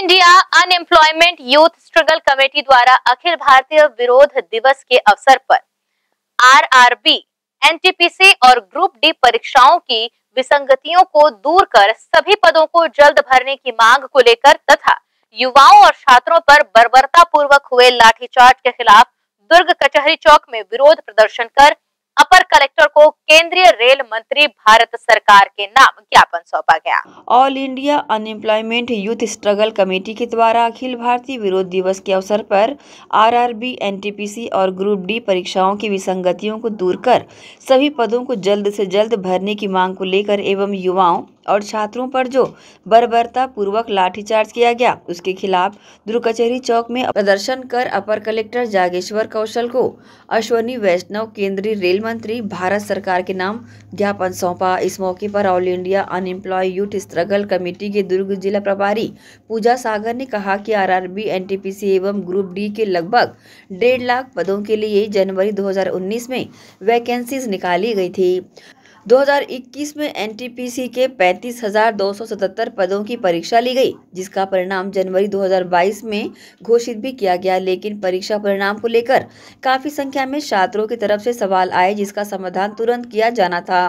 India unemployment youth struggle committee द्वारा अखिल भारतीय विरोध दिवस के अवसर पर आरआरबी, एनटीपीसी और ग्रुप डी परीक्षाओं की विसंगतियों को दूर कर सभी पदों को जल्द भरने की मांग को लेकर तथा युवाओं और छात्रों पर बर्बरता पूर्वक हुए लाठीचार्ज के खिलाफ दुर्ग कचहरी चौक में विरोध प्रदर्शन कर अपर कलेक्टर को केंद्रीय रेल मंत्री भारत सरकार के नाम ज्ञापन सौंपा गया all India unemployment youth struggle committee के द्वारा अखिल भारतीय विरोध दिवस के अवसर पर आरआरबी एनटीपीसी और ग्रुप डी परीक्षाओं की विसंगतियों को दूर कर सभी पदों को जल्द से जल्द भरने की मांग को लेकर एवं युवाओं और छात्रों पर जो बर्बरता पूर्वक लाठीचार्ज किया गया उसके खिलाफ द्रुकचेरी चौक में प्रदर्शन कर अपर कलेक्टर जागेश्वर कौशल को अश्वनी वैष्णव केंद्रीय रेल मंत्री भारत सरकार परिवार के नाम ज्ञापन सौंपा इस मौके पर all India unemploy youth struggle committee के दुर्ग जिला प्रभारी पूजा सागर ने कहा कि आरआरबी एनटीपीसी एवं ग्रुप डी के लगभग डेढ़ लाख पदों के लिए जनवरी 2019 में वैकेंसीज निकाली गई थी 2021 में एनटीपीसी के 35,277 पदों की परीक्षा ली गई जिसका परिणाम जनवरी 2022 में घोषित भी किया गया लेकिन परीक्षा परिणाम को लेकर काफ़ी संख्या में छात्रों की तरफ से सवाल आए जिसका समाधान तुरंत किया जाना था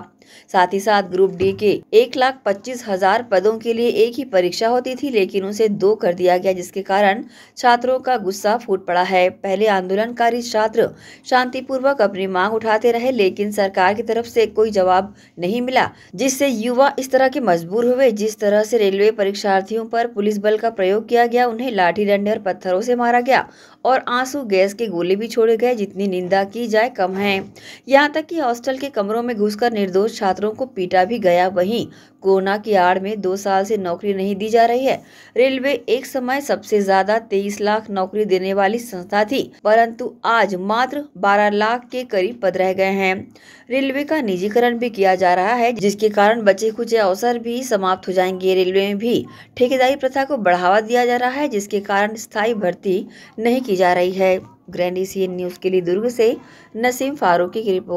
साथ ही साथ ग्रुप डी के एक लाख पच्चीस हजार पदों के लिए एक ही परीक्षा होती थी लेकिन उसे दो कर दिया गया जिसके कारण छात्रों का गुस्सा फूट पड़ा है पहले आंदोलनकारी छात्र शांतिपूर्वक अपनी मांग उठाते रहे लेकिन सरकार की तरफ से कोई जवाब नहीं मिला जिससे युवा इस तरह के मजबूर हुए जिस तरह से रेलवे परीक्षार्थियों पर पुलिस बल का प्रयोग किया गया उन्हें लाठी डंडे और पत्थरों से मारा गया और आंसू गैस के गोले भी छोड़े गए जितनी निंदा की जाए कम है यहाँ तक की हॉस्टल के कमरों में घुस निर्दोष कुछ छात्रों को पीटा भी गया वहीं कोरोना की आड़ में दो साल से नौकरी नहीं दी जा रही है रेलवे एक समय सबसे ज्यादा तेईस लाख नौकरी देने वाली संस्था थी परंतु आज मात्र बारह लाख के करीब पद रह गए हैं रेलवे का निजीकरण भी किया जा रहा है जिसके कारण बचे कुछ अवसर भी समाप्त हो जाएंगे रेलवे में भी ठेकेदारी प्रथा को बढ़ावा दिया जा रहा है जिसके कारण स्थायी भर्ती नहीं की जा रही है ग्रैंड न्यूज के लिए दुर्ग से नसीम फारूकी की रिपोर्ट